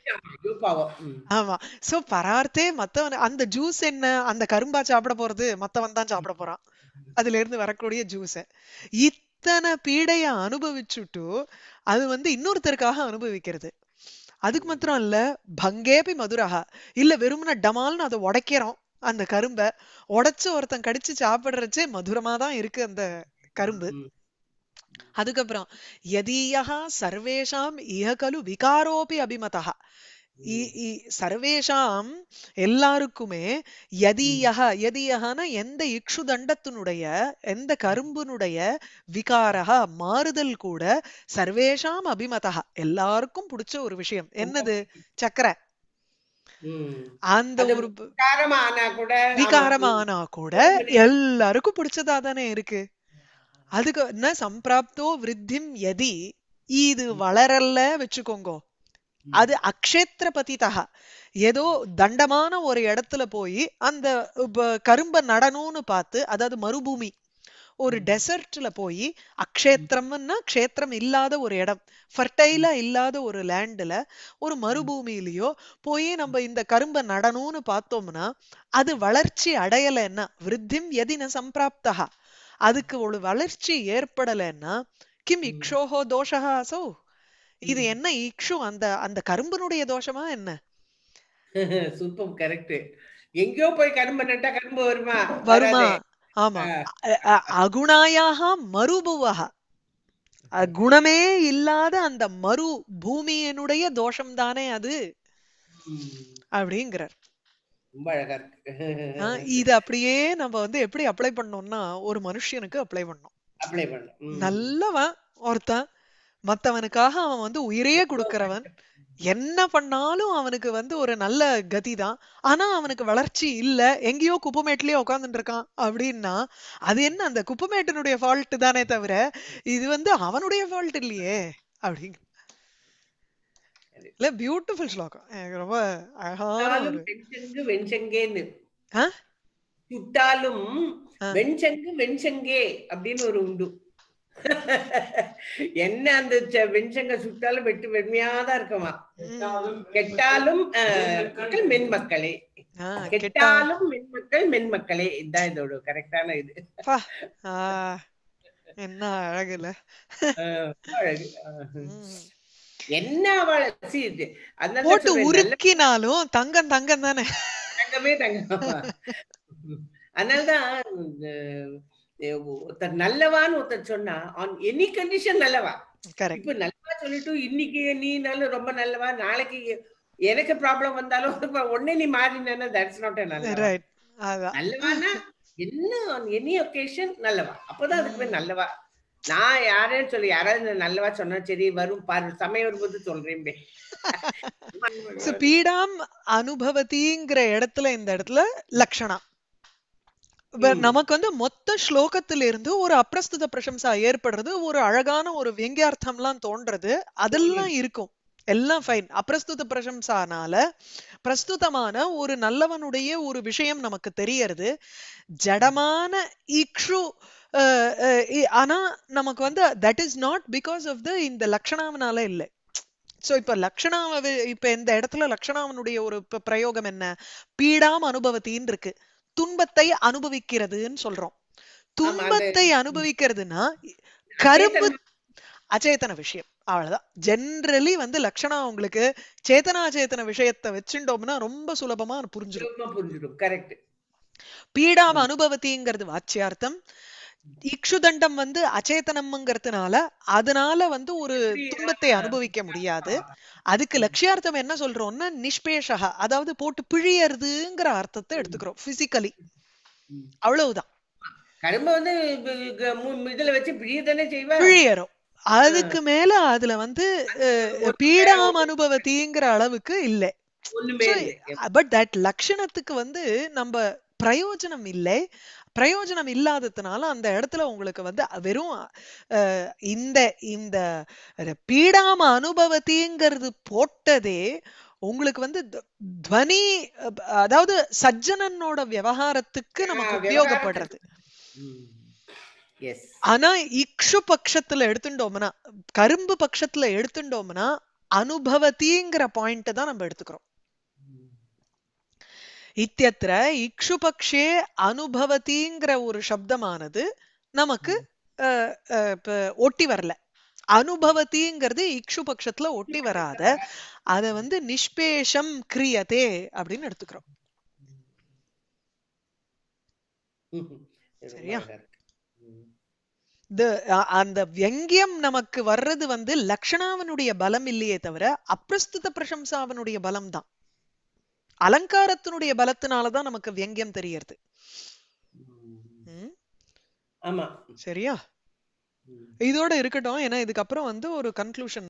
ஆமா சோ பரார்த்தே மத்தவன் அந்த ஜூஸ் என்ன அந்த கரும்பா சாப்பிட போறது மத்தவன் தான் சாப்பிட போறான் அதுல இருந்து வரக்கூடிய ஜூஸ் இத்தனை பீடைய அனுபவிச்சுட்டு அது வந்து இன்னொருத்தருக்காக அனுபவிக்கிறது அதுக்கு மாத்திரம் இல்ல பங்கேபி மதுரஹா இல்ல வெறும்னா டமால்னு அதை உடைக்கிறோம் அந்த கரும்பை உடைச்சு ஒருத்தன் கடிச்சு சாப்பிடுறச்சே மதுரமா தான் இருக்கு அந்த கரும்பு அதுக்கப்புறம் யதீயா சர்வேஷாம் இஹ கலு விகாரோபி அபிமதா சர்வேஷாம் எல்லாருக்குமே யதீயக யதீயகனா எந்த இக்ஷு தண்டத்தினுடைய எந்த கரும்பினுடைய விகாரக மாறுதல் கூட சர்வேஷாம் அபிமதா எல்லாருக்கும் பிடிச்ச ஒரு விஷயம் என்னது சக்கரை அந்த ஒரு விகாரமானா கூட எல்லாருக்கும் பிடிச்சதா தானே இருக்கு அதுக்கு என்ன சம்பிராப்தோ விருத்திம் எதி இது வளரல வச்சுக்கோங்க அது அக்ஷேத்திர பத்தி தகா ஏதோ தண்டமான ஒரு இடத்துல போய் அந்த கரும்ப நடனும்னு பார்த்து அதாவது மறுபூமி ஒரு டெசர்ட்ல போய் அக்ஷேத்திரம்னா க்ஷேத்திரம் இல்லாத ஒரு இடம் ஃபர்டைலா இல்லாத ஒரு லேண்ட்ல ஒரு மறுபூமியிலயோ போய் நம்ம இந்த கரும்பை நடணும்னு பார்த்தோம்னா அது வளர்ச்சி அடையலைன்னா விருத்திம் எதின சம்பிராப்தா அதுக்கு ஒரு வளர்ச்சி ஏற்படலைன்னா கிம் இக்ஷோஹோ தோஷகா அசோ இது என்ன இக்ஷு அந்த அந்த கரும்புனுடைய தோஷமா என்ன [LAUGHS] சூப்பர் கரெக்ட் எங்கேயோ போய் கரும்பு நட்டா கரும்பு வருமா வருமா ஆமா அகுணாயாக மறுபுவக குணமே இல்லாத அந்த மறு பூமியினுடைய தோஷம் தானே அது அப்படிங்கிறார் இது அப்படியே நம்ம வந்து எப்படி அப்ளை பண்ணோம்னா ஒரு மனுஷனுக்கு அப்ளை பண்ணோம் நல்லவன் ஒருத்தன் மத்தவனுக்காக அவன் வந்து உயிரையே கொடுக்கிறவன் என்ன பண்ணாலும் அவனுக்கு வந்து ஒரு நல்ல கதி தான் ஆனா அவனுக்கு வளர்ச்சி இல்ல எங்கேயோ குப்பமேட்லயே உட்காந்துட்டு இருக்கான் அப்படின்னா அது என்ன அந்த குப்பமேட்டனுடைய ஃபால்ட் தானே தவிர இது வந்து அவனுடைய ஃபால்ட் இல்லையே அப்படிங்க இல்ல பியூட்டிஃபுல் ஸ்லோகம் எனக்கு ரொம்ப அழகா வெண்சங்கேன்னு சுட்டாலும் அப்படின்னு ஒரு உண்டு [LAUGHS] என்ன அந்த வெண்சங்க சுட்டாலும் வெட்டு வெண்மையாதான் இருக்குமா கெட்டாலும் மக்கள் மென்மக்களே கெட்டாலும் மென்மக்கள் மென்மக்களே இதுதான் இதோட கரெக்டான இது என்ன அழகுல அழகு என்ன அவள போட்டு உருக்கினாலும் தங்கம் தங்கம் தானே தங்கமே தங்கம் [LAUGHS] அதனாலதான் ஒருத்தர் நல்லவான்னு ஒருத்தர் சொன்னா ஆன் எனி கண்டிஷன் நல்லவா இப்ப நல்லவா சொல்லிட்டு இன்னைக்கு நீ நல்ல ரொம்ப நல்லவா நாளைக்கு எனக்கு ப்ராப்ளம் வந்தாலும் [LAUGHS] உடனே நீ மாறினா தட்ஸ் நாட் நல்லவானா என்ன எனி ஒகேஷன் நல்லவா அப்பதான் அதுக்கு நல்லவா நான் யாரேன்னு சொல்லி யாராவது நல்லவா சொன்னா சரி வரும் பாரு சமயம் வரும்போது சொல்றேன் [LAUGHS] பீடாம் அனுபவத்திங்கிற இடத்துல இந்த இடத்துல லட்சணம் நமக்கு வந்து மொத்த இருந்து ஒரு அப்ரஸ்துத பிரசம்சா ஏற்படுறது ஒரு அழகான ஒரு எல்லாம் தோன்றது அதெல்லாம் இருக்கும் எல்லாம் ஃபைன் அப்பிரஸ்துத பிரசம்சானால பிரஸ்துதமான ஒரு நல்லவனுடைய ஒரு விஷயம் நமக்கு தெரியறது ஜடமான இக்ஷு ஆனா நமக்கு வந்து that is not because of the இந்த லக்ஷணாவனால இல்லை சோ இப்ப லக்ஷணாவ இப்ப இந்த இடத்துல லக்ஷணாவனுடைய ஒரு பிரயோகம் என்ன பீடாம அனுபவத்தின் இருக்கு துன்பத்தை அனுபவிக்கிறதுன்னு சொல்றோம் துன்பத்தை அனுபவிக்கிறதுனா கரும்பு அச்சேத்தன விஷயம் அவ்வளவுதான் ஜென்ரலி வந்து லட்சணம் உங்களுக்கு சேத்தனா அச்சேத்தன விஷயத்த வச்சுட்டோம்னா ரொம்ப சுலபமா புரிஞ்சிடும் புரிஞ்சிடும் கரெக்ட் பீடாம அனுபவத்திங்கிறது வாச்சியார்த்தம் இக்ஷுதண்டம் வந்து அச்சேதனம்ங்கிறதுனால அதனால வந்து ஒரு துன்பத்தை அனுபவிக்க முடியாது அதுக்கு லட்சியார்த்தம் என்ன சொல்றோம்னா நிஷ்பேஷா அதாவது போட்டு பிழியறதுங்கிற அர்த்தத்தை எடுத்துக்கிறோம் பிசிக்கலி அவ்வளவுதான் கரும்பு வந்து இதுல வச்சு பிழியதானே செய்வா பிழியறோம் அதுக்கு மேல அதுல வந்து பீடாம் அனுபவத்திங்கிற அளவுக்கு இல்லை பட் தட் லட்சணத்துக்கு வந்து நம்ம பிரயோஜனம் இல்லை பிரயோஜனம் இல்லாததுனால அந்த இடத்துல உங்களுக்கு வந்து வெறும் இந்த இந்த பீடாம அனுபவத்தீங்கிறது போட்டதே உங்களுக்கு வந்து துவனி அதாவது சஜ்ஜனனோட விவகாரத்துக்கு நமக்கு உபயோகப்படுறது ஆனா இக்ஷு பட்சத்துல எடுத்துட்டோம்னா கரும்பு பட்சத்துல எடுத்துட்டோம்னா அனுபவத்தீங்கிற பாயிண்ட் தான் நம்ம எடுத்துக்கிறோம் இத்தியத்திர இக்ஷுபக்ஷே அனுபவத்திங்கிற ஒரு சப்தமானது நமக்கு ஒட்டி வரல அனுபவத்திங்கிறது இக்ஷு பட்சத்துல ஒட்டி வராத அத வந்து நிஷ்பேஷம் கிரியதே அப்படின்னு எடுத்துக்கிறோம் சரியா அந்த வியங்கியம் நமக்கு வர்றது வந்து லக்ஷணாவனுடைய பலம் இல்லையே தவிர அப்பிரஸ்துத பிரசம்சாவனுடைய பலம் தான் அலங்காரத்தினுடைய பலத்தினாலதான் நமக்கு வியங்கியம் தெரியறது சரியா இதோட இருக்கட்டும் ஏன்னா இதுக்கப்புறம் வந்து ஒரு கன்க்ளூஷன்